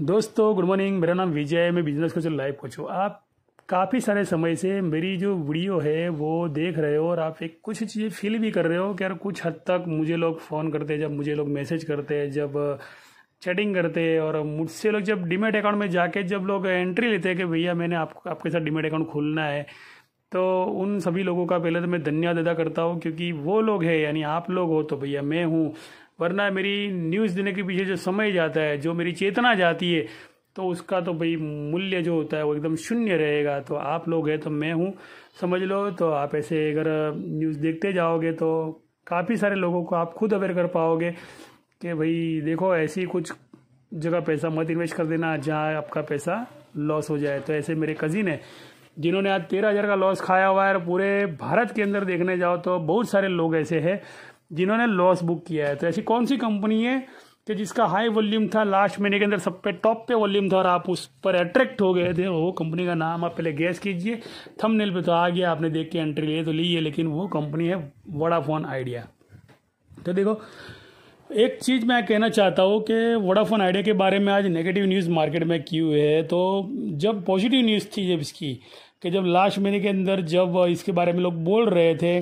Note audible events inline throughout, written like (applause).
दोस्तों good morning मेरा नाम विजय है मैं बिजनेस कोच लाइव कोच हूँ आप काफ़ी सारे समय से मेरी जो वीडियो है वो देख रहे हो और आप एक कुछ चीज़ें फील भी कर रहे हो कि यार कुछ हद तक मुझे लोग फ़ोन करते हैं जब मुझे लोग मैसेज करते हैं जब चैटिंग uh, करते हैं और मुझसे लोग जब डीमेट अकाउंट में जाके जब लोग एंट्री लेते हैं कि भैया मैंने आप, आपके साथ डिमेट अकाउंट खोलना है तो उन सभी लोगों का पहले तो मैं धन्यवाद अदा करता हूँ क्योंकि वो लोग हैं यानी आप लोग हो तो भैया मैं हूँ वरना मेरी न्यूज़ देने के पीछे जो समय जाता है जो मेरी चेतना जाती है तो उसका तो भाई मूल्य जो होता है वो एकदम शून्य रहेगा तो आप लोग हैं तो मैं हूँ समझ लो तो आप ऐसे अगर न्यूज़ देखते जाओगे तो काफ़ी सारे लोगों को आप खुद अवेयर कर पाओगे कि भाई देखो ऐसी कुछ जगह पैसा मत इन्वेस्ट कर देना जहाँ आपका पैसा लॉस हो जाए तो ऐसे मेरे कज़िन है जिन्होंने आज तेरह हज़ार का लॉस खाया हुआ है और पूरे भारत के अंदर देखने जाओ तो बहुत सारे लोग ऐसे हैं जिन्होंने लॉस बुक किया है तो ऐसी कौन सी कंपनी है कि जिसका हाई वॉल्यूम था लास्ट महीने के अंदर सब पे टॉप पे वॉल्यूम था और आप उस पर अट्रैक्ट हो गए थे वो कंपनी का नाम आप पहले गैस कीजिए थंबनेल पे तो आ गया आपने देख के एंट्री लिए तो ली है लेकिन वो कंपनी है वोडाफोन आइडिया तो देखो एक चीज़ मैं कहना चाहता हूँ कि वोडाफोन आइडिया के बारे में आज नेगेटिव न्यूज़ मार्केट में की हुई है तो जब पॉजिटिव न्यूज़ थी जब इसकी कि जब लास्ट महीने के अंदर जब इसके बारे में लोग बोल रहे थे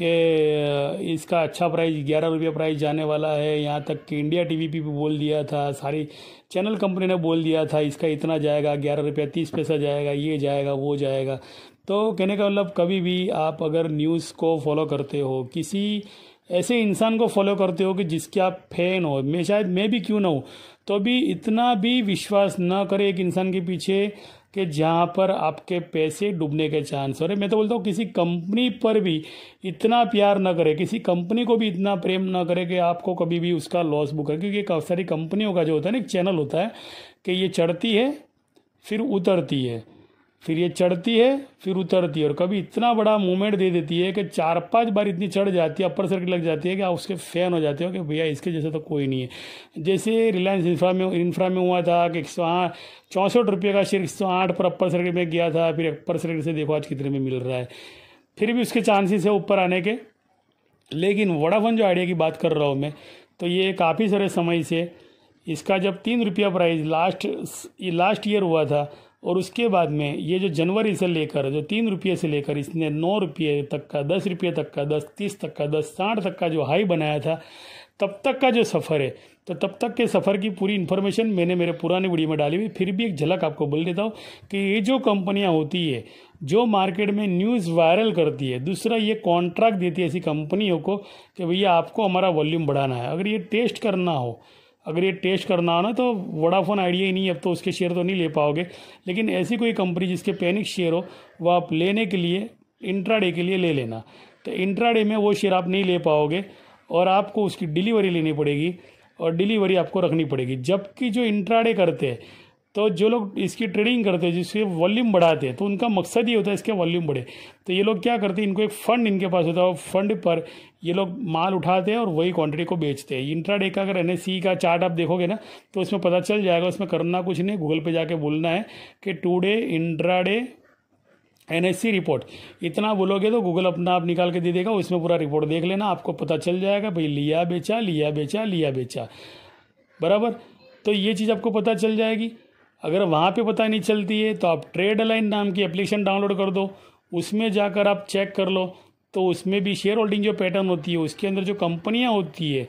कि इसका अच्छा प्राइस ग्यारह रुपये प्राइस जाने वाला है यहाँ तक कि इंडिया टी वी भी बोल दिया था सारी चैनल कंपनी ने बोल दिया था इसका इतना जाएगा ग्यारह रुपया तीस पैसा जाएगा ये जाएगा वो जाएगा तो कहने का मतलब कभी भी आप अगर न्यूज़ को फॉलो करते हो किसी ऐसे इंसान को फॉलो करते हो कि जिसके आप फैन हो मैं शायद मैं भी क्यों ना हूँ तो भी इतना भी विश्वास ना करें एक इंसान के पीछे कि जहाँ पर आपके पैसे डूबने के चांस हो रहे मैं तो बोलता हूँ किसी कंपनी पर भी इतना प्यार ना करें किसी कंपनी को भी इतना प्रेम ना करें कि आपको कभी भी उसका लॉस बुक करे क्योंकि काफ़ी सारी कंपनियों का जो होता है ना एक चैनल होता है कि ये चढ़ती है फिर उतरती है फिर ये चढ़ती है फिर उतरती है और कभी इतना बड़ा मूवमेंट दे देती है कि चार पांच बार इतनी चढ़ जाती है अपर सर्किट लग जाती है कि आप उसके फैन हो जाते हो कि भैया इसके जैसे तो कोई नहीं है जैसे रिलायंस इंफ्रा में इंफ्रा में हुआ था कि एक सौ आठ चौंसठ रुपये का शेयर एक सौ आठ पर अपर सर्किट में गया था फिर अपर सर्किट से देखो आज कितने में मिल रहा है फिर भी उसके चांसेस है ऊपर आने के लेकिन वोडाफोन जो आइडिया की बात कर रहा हूँ मैं तो ये काफ़ी सारे समय से इसका जब तीन रुपया प्राइस लास्ट लास्ट ईयर हुआ था और उसके बाद में ये जो जनवरी से लेकर जो तीन रुपये से लेकर इसने नौ रुपये तक का दस रुपये तक का दस तीस तक का दस साठ तक का जो हाई बनाया था तब तक का जो सफ़र है तो तब तक के सफ़र की पूरी इन्फॉर्मेशन मैंने मेरे पुराने वीडियो में डाली हुई फिर भी एक झलक आपको बोल देता हूँ कि ये जो कंपनियाँ होती है जो मार्केट में न्यूज़ वायरल करती है दूसरा ये कॉन्ट्रैक्ट देती है ऐसी कंपनियों को कि भैया आपको हमारा वॉल्यूम बढ़ाना है अगर ये टेस्ट करना हो अगर ये टेस्ट करना ना तो वोडाफोन आइडिया ही नहीं है अब तो उसके शेयर तो नहीं ले पाओगे लेकिन ऐसी कोई कंपनी जिसके पैनिक शेयर हो वो आप लेने के लिए इंट्राडे के लिए ले लेना तो इंट्राडे में वो शेयर आप नहीं ले पाओगे और आपको उसकी डिलीवरी लेनी पड़ेगी और डिलीवरी आपको रखनी पड़ेगी जबकि जो इंट्राडे करते हैं तो जो लोग इसकी ट्रेडिंग करते हैं जिसके वॉल्यूम बढ़ाते हैं तो उनका मकसद ये होता है इसके वॉल्यूम बढ़े तो ये लोग क्या करते हैं इनको एक फ़ंड इनके पास होता है फंड पर ये लोग माल उठाते हैं और वही क्वांटिटी को बेचते हैं इंट्राडे का अगर एन e का चार्ट आप देखोगे ना तो उसमें पता चल जाएगा उसमें करना कुछ नहीं गूगल पर जाके बोलना है कि टूडे इंट्राडे एन रिपोर्ट इतना बोलोगे तो गूगल अपना आप निकाल के दे देगा उसमें पूरा रिपोर्ट देख लेना आपको पता चल जाएगा भाई लिया बेचा लिया बेचा लिया बेचा बराबर तो ये चीज़ आपको पता चल जाएगी अगर वहाँ पे पता नहीं चलती है तो आप ट्रेड अलाइन नाम की एप्लीकेशन डाउनलोड कर दो उसमें जाकर आप चेक कर लो तो उसमें भी शेयर होल्डिंग जो पैटर्न होती है उसके अंदर जो कंपनियाँ होती है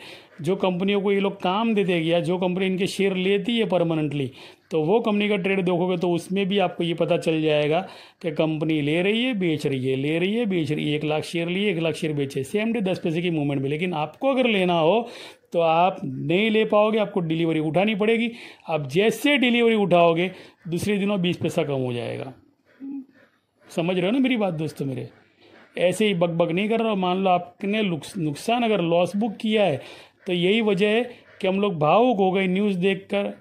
जो कंपनियों को ये लोग काम देते हैं या जो कंपनी इनके शेयर लेती है परमानेंटली तो वो कंपनी का ट्रेड देखोगे तो उसमें भी आपको ये पता चल जाएगा कि कंपनी ले रही है बेच रही है ले रही है बेच रही है एक लाख शेयर लिए एक लाख शेयर बेचे सेम डे दस पैसे की मूवमेंट में लेकिन आपको अगर लेना हो तो आप नहीं ले पाओगे आपको डिलीवरी उठानी पड़ेगी आप जैसे डिलीवरी उठाओगे दूसरे दिनों बीस पैसा कम हो जाएगा समझ रहे हो ना मेरी बात दोस्तों मेरे ऐसे ही बकबक नहीं कर रहा मान लो आपने नुकसान अगर लॉस बुक किया है तो यही वजह है कि हम लोग भावुक हो गए न्यूज़ देख कर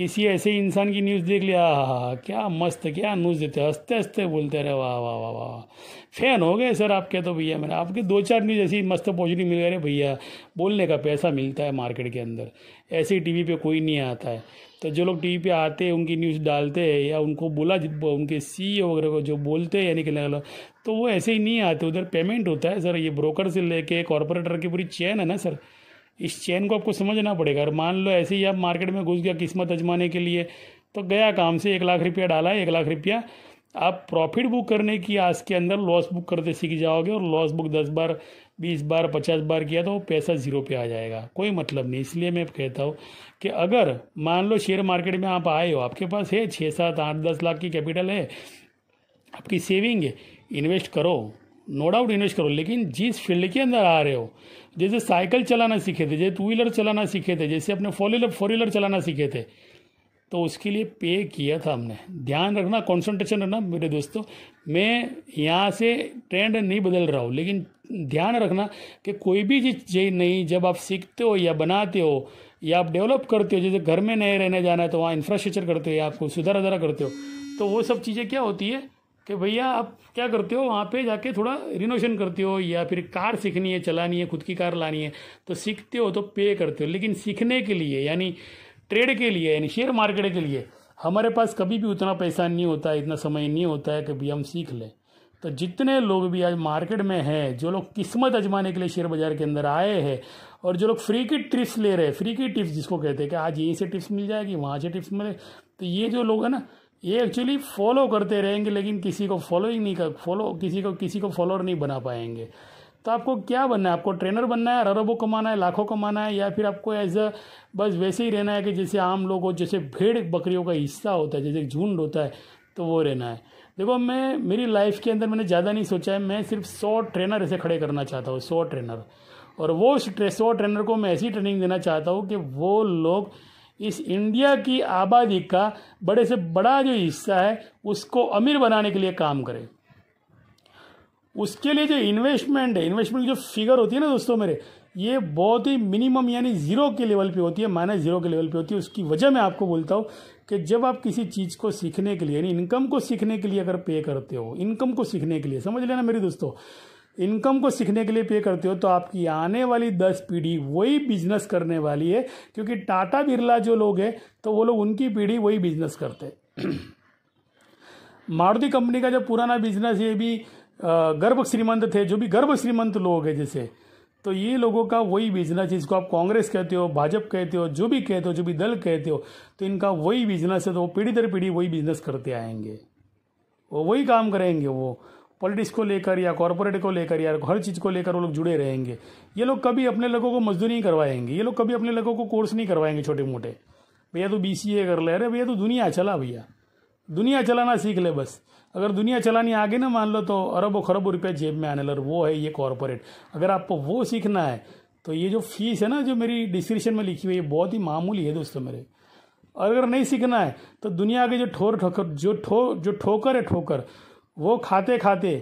किसी ऐसे इंसान की न्यूज़ देख लिया हा हा क्या मस्त क्या न्यूज़ देते हंसते हंसते बोलते रहे वाह वाह वाह वाह फैन हो गए सर आपके तो भैया मेरा आपके दो चार न्यूज़ ऐसी मस्त पॉजिटिव मिल गए भैया बोलने का पैसा मिलता है मार्केट के अंदर ऐसे टीवी पे कोई नहीं आता है तो जो लोग टीवी पे आते हैं उनकी न्यूज़ डालते हैं या उनको बोला उनके सी वगैरह को जो बोलते हैं यानी कि लगा तो वो ऐसे ही नहीं आते उधर पेमेंट होता है सर ये ब्रोकर से लेके कॉरपोरेटर की पूरी चैन है ना सर इस चैन को आपको समझना पड़ेगा और मान लो ऐसे ही आप मार्केट में घुस गया किस्मत अजमाने के लिए तो गया काम से एक लाख रुपया डाला एक लाख रुपया आप प्रॉफिट बुक करने की आस के अंदर लॉस बुक करते सीख जाओगे और लॉस बुक दस बार बीस बार पचास बार किया तो पैसा ज़ीरो पे आ जाएगा कोई मतलब नहीं इसलिए मैं कहता हूँ कि अगर मान लो शेयर मार्केट में आप आए हो आपके पास है छः सात आठ दस लाख की कैपिटल है आपकी सेविंग है इन्वेस्ट करो नो डाउट इन्वेस्ट करो लेकिन जिस फील्ड के अंदर आ रहे हो जैसे साइकिल चलाना सीखे थे जैसे टू व्हीलर चलाना सीखे थे जैसे अपने फोर व्हीलर फोर व्हीलर चलाना सीखे थे तो उसके लिए पे किया था हमने ध्यान रखना कॉन्सेंट्रेशन रखना मेरे दोस्तों मैं यहाँ से ट्रेंड नहीं बदल रहा हूँ लेकिन ध्यान रखना कि कोई भी चीज़ नहीं जब आप सीखते हो या बनाते हो या आप डेवलप करते हो जैसे घर में नए रहने जाना है तो वहाँ इंफ्रास्ट्रक्चर करते हो या आपको सुधार उधारा करते हो तो वो सब चीज़ें क्या होती है कि भैया आप क्या करते हो वहाँ पे जाके थोड़ा रिनोवेशन करते हो या फिर कार सीखनी है चलानी है खुद की कार लानी है तो सीखते हो तो पे करते हो लेकिन सीखने के लिए यानी ट्रेड के लिए यानी शेयर मार्केट के लिए हमारे पास कभी भी उतना पैसा नहीं होता इतना समय नहीं होता है कि भी हम सीख लें तो जितने लोग भी आज मार्केट में हैं जो लोग किस्मत अजमाने के लिए शेयर बाजार के अंदर आए हैं और जो लोग फ्री की ट्रिप्स ले रहे हैं फ्री की टिप्स जिसको कहते हैं कि आज यहीं से टिप्स मिल जाएगी वहाँ से टिप्स मिले तो ये जो लोग हैं ना ये एक्चुअली फॉलो करते रहेंगे लेकिन किसी को फॉलोइंग नहीं कर फॉलो किसी को किसी को फॉलोअर नहीं बना पाएंगे तो आपको क्या बनना है आपको ट्रेनर बनना है अरबों कमाना है लाखों कमाना है या फिर आपको एज अ बस वैसे ही रहना है कि जैसे आम लोग हो जैसे भेड़ बकरियों का हिस्सा होता है जैसे झुंड होता है तो वो रहना है देखो मैं मेरी लाइफ के अंदर मैंने ज़्यादा नहीं सोचा है मैं सिर्फ सौ ट्रेनर ऐसे खड़े करना चाहता हूँ सौ ट्रेनर और वो सौ ट्रेनर को मैं ऐसी ट्रेनिंग देना चाहता हूँ कि वो लोग इस इंडिया की आबादी का बड़े से बड़ा जो हिस्सा है उसको अमीर बनाने के लिए काम करे उसके लिए जो इन्वेस्टमेंट है इन्वेस्टमेंट जो फिगर होती है ना दोस्तों मेरे ये बहुत ही मिनिमम यानी ज़ीरो के लेवल पे होती है माइनस ज़ीरो के लेवल पे होती है उसकी वजह मैं आपको बोलता हूँ कि जब आप किसी चीज़ को सीखने के लिए यानी इनकम को सीखने के लिए अगर पे करते हो इनकम को सीखने के लिए समझ लेना मेरे दोस्तों इनकम को सीखने के लिए पे करते हो तो आपकी आने वाली दस पीढ़ी वही बिजनेस करने वाली है क्योंकि टाटा बिरला जो लोग हैं तो वो लोग उनकी पीढ़ी वही बिजनेस करते (clears throat) मारुति कंपनी का जो पुराना बिजनेस ये भी गर्भ श्रीमंत थे जो भी गर्भ श्रीमंत लोग हैं जैसे तो ये लोगों का वही बिजनेस जिसको आप कांग्रेस कहते हो भाजपा कहते हो जो भी कहते हो जो भी दल कहते हो तो इनका वही बिजनेस है तो वो पीढ़ी दर पीढ़ी वही बिजनेस करते आएंगे वो वही काम करेंगे वो पॉलिटिक्स को लेकर या कॉरपोरेट को लेकर या हर चीज़ को लेकर वो लोग जुड़े रहेंगे ये लोग कभी अपने लोगों को मजदूरी नहीं करवाएंगे ये लोग कभी अपने लोगों को कोर्स नहीं करवाएंगे छोटे मोटे भैया तो बी सी ए कर ले अरे भैया तो दुनिया चला भैया दुनिया चलाना सीख ले बस अगर दुनिया चलानी आगे ना मान लो तो अरबों खरबों रुपया जेब में आने लग वो है ये कॉरपोरेट अगर आपको वो सीखना है तो ये जो फीस है ना जो मेरी डिस्क्रिप्शन में लिखी हुई है बहुत ही मामूली है दोस्तों मेरे और अगर नहीं सीखना है तो दुनिया के जो ठोर ठोकर जो ठो जो ठोकर है ठोकर वो खाते खाते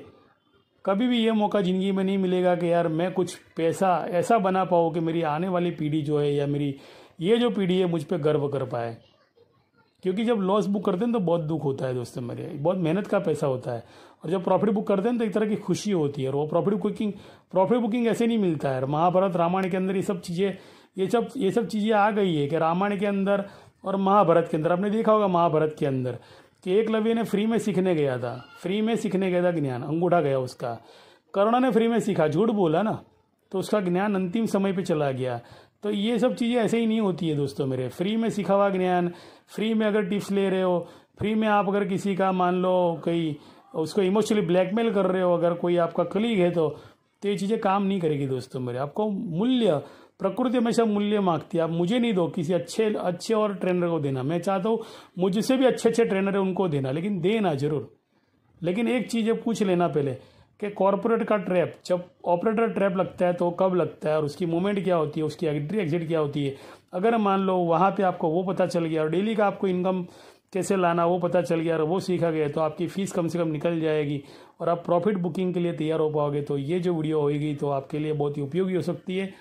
कभी भी ये मौका ज़िंदगी में नहीं मिलेगा कि यार मैं कुछ पैसा ऐसा बना पाऊँ कि मेरी आने वाली पीढ़ी जो है या मेरी ये जो पीढ़ी है मुझ पर गर्व कर पाए क्योंकि जब लॉस बुक करते हैं तो बहुत दुख होता है दोस्तों मेरे बहुत मेहनत का पैसा होता है और जब प्रॉफिट बुक करते हैं तो एक तरह की खुशी होती है और वो प्रॉफिट बुकिंग प्रॉफिट बुकिंग ऐसे नहीं मिलता है महाभारत रामायण के अंदर ये सब चीज़ें ये सब ये सब चीज़ें आ गई है कि रामायण के अंदर और महाभारत के अंदर आपने देखा होगा महाभारत के अंदर कि एक लव्य ने फ्री में सीखने गया था फ्री में सीखने गया था ज्ञान अंगूठा गया उसका कर्ण ने फ्री में सीखा झूठ बोला ना तो उसका ज्ञान अंतिम समय पे चला गया तो ये सब चीज़ें ऐसे ही नहीं होती है दोस्तों मेरे फ्री में सीखा हुआ ज्ञान फ्री में अगर टिप्स ले रहे हो फ्री में आप अगर किसी का मान लो कहीं उसको इमोशनली ब्लैकमेल कर रहे हो अगर कोई आपका कलीग है तो तो ये चीज़ें काम नहीं करेगी दोस्तों मेरे आपको मूल्य प्रकृति हमेशा मूल्य मांगती है आप मुझे नहीं दो किसी अच्छे अच्छे और ट्रेनर को देना मैं चाहता हूँ मुझसे भी अच्छे अच्छे ट्रेनर है उनको देना लेकिन देना जरूर लेकिन एक चीज़ पूछ लेना पहले कि कॉरपोरेट का ट्रैप जब ऑपरेटर ट्रैप लगता है तो कब लगता है और उसकी मूवमेंट क्या होती है उसकी एंट्री एग्जिट क्या होती है अगर मान लो वहाँ पे आपको वो पता चल गया और डेली का आपको इनकम कैसे लाना वो पता चल गया और वो सीखा गया तो आपकी फ़ीस कम से कम निकल जाएगी और आप प्रॉफिट बुकिंग के लिए तैयार हो पाओगे तो ये जो वीडियो होगी तो आपके लिए बहुत ही उपयोगी हो सकती है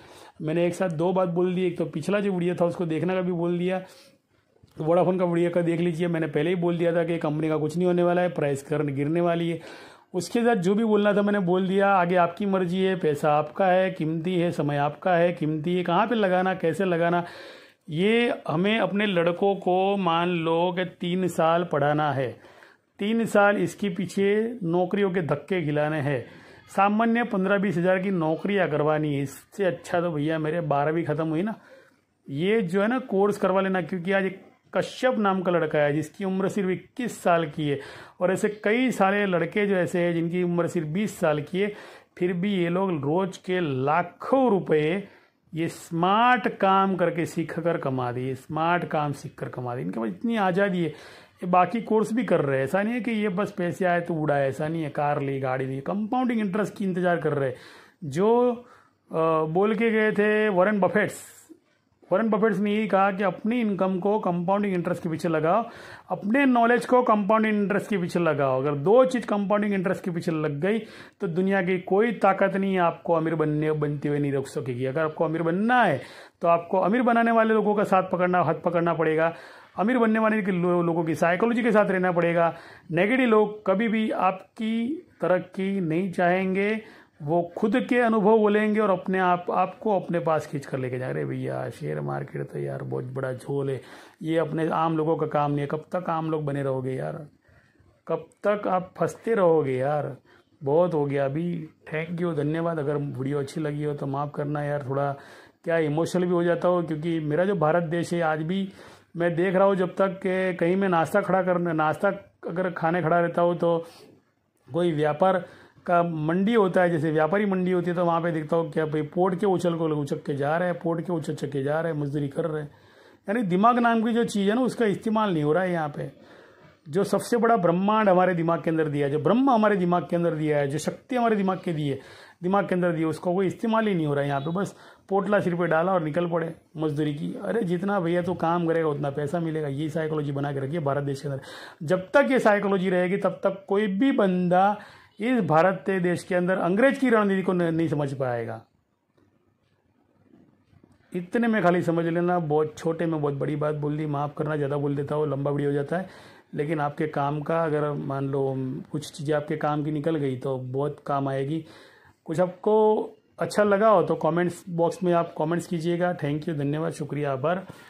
मैंने एक साथ दो बात बोल दी एक तो पिछला जो वीडियो था उसको देखने का भी बोल दिया तो वोडाफोन का वीडियो का देख लीजिए मैंने पहले ही बोल दिया था कि कंपनी का कुछ नहीं होने वाला है प्राइस करण गिरने वाली है उसके साथ जो भी बोलना था मैंने बोल दिया आगे आपकी मर्जी है पैसा आपका है कीमती है समय आपका है कीमती है कहाँ पे लगाना कैसे लगाना ये हमें अपने लड़कों को मान लो कि तीन साल पढ़ाना है तीन साल इसके पीछे नौकरियों के धक्के खिलाने हैं सामान्य पंद्रह बीस हज़ार की नौकरियाँ करवानी है इससे अच्छा तो भैया मेरे बारहवीं ख़त्म हुई ना ये जो है ना कोर्स करवा लेना क्योंकि आज एक कश्यप नाम का लड़का है जिसकी उम्र सिर्फ इक्कीस साल की है और ऐसे कई सारे लड़के जो ऐसे हैं जिनकी उम्र सिर्फ बीस साल की है फिर भी ये लोग रोज के लाखों रुपए ये स्मार्ट काम करके सीख कर कमा दिए स्मार्ट काम सीख कर कमा दिए इनके पास इतनी आज़ादी है ये बाकी कोर्स भी कर रहे हैं ऐसा नहीं है कि ये बस पैसे आए तो उड़ा ऐसा नहीं है कार ली गाड़ी ली कंपाउंडिंग इंटरेस्ट की इंतजार कर रहे हैं जो आ, बोल के गए थे वॉरेन बफेट्स वॉरेन बफेट्स ने यही कहा कि अपनी इनकम को कंपाउंडिंग इंटरेस्ट के पीछे लगाओ अपने नॉलेज को कंपाउंडिंग इंटरेस्ट के पीछे लगाओ अगर दो चीज कंपाउंडिंग इंटरेस्ट के पीछे लग गई तो दुनिया की कोई ताकत नहीं आपको अमीर बनने बनते हुए नहीं रोक सकेगी अगर आपको अमीर बनना है तो आपको अमीर बनाने वाले लोगों का साथ पकड़ना हाथ पकड़ना पड़ेगा अमीर बनने वाले लो, लोगों की साइकोलॉजी के साथ रहना पड़ेगा नेगेटिव लोग कभी भी आपकी तरक्की नहीं चाहेंगे वो खुद के अनुभव बोलेंगे और अपने आप आपको अपने पास खींच कर लेके जाएंगे अरे भैया शेयर मार्केट तो यार बहुत बड़ा झोल है ये अपने आम लोगों का काम नहीं है कब तक आम लोग बने रहोगे यार कब तक आप फंसते रहोगे यार बहुत हो गया अभी थैंक यू धन्यवाद अगर वीडियो अच्छी लगी हो तो माफ़ करना यार थोड़ा क्या इमोशनल भी हो जाता हो क्योंकि मेरा जो भारत देश है आज भी मैं देख रहा हूँ जब तक के कहीं मैं नाश्ता खड़ा कर नाश्ता अगर खाने खड़ा रहता हूँ तो कोई व्यापार का मंडी होता है जैसे व्यापारी मंडी होती है तो वहाँ पे देखता हूँ क्या भाई पोर्ट के उछल को उछक के जा रहे हैं पोर्ट के उछक के जा रहे हैं मजदूरी कर रहे हैं यानी दिमाग नाम की जो चीज़ है ना उसका इस्तेमाल नहीं हो रहा है यहाँ पे जो सबसे बड़ा ब्रह्मांड हमारे दिमाग के अंदर दिया है जो ब्रह्म हमारे दिमाग के अंदर दिया है जो शक्ति हमारे दिमाग के दी है दिमाग के अंदर दी है उसका कोई इस्तेमाल ही नहीं हो रहा है यहाँ पे बस पोटला सिर पे डाला और निकल पड़े मजदूरी की अरे जितना भैया तो काम करेगा उतना पैसा मिलेगा ये साइकोलॉजी बना के रखिए भारत देश के अंदर जब तक ये साइकोलॉजी रहेगी तब तक कोई भी बंदा इस भारत देश के अंदर अंग्रेज की रणनीति को नहीं समझ पाएगा इतने में खाली समझ लेना बहुत छोटे में बहुत बड़ी बात बोल दी माफ़ करना ज़्यादा बोल देता हो लंबा वीडियो हो जाता है लेकिन आपके काम का अगर मान लो कुछ चीज़ें आपके काम की निकल गई तो बहुत काम आएगी कुछ आपको अच्छा लगा हो तो कमेंट्स बॉक्स में आप कमेंट्स कीजिएगा थैंक यू धन्यवाद शुक्रिया आभार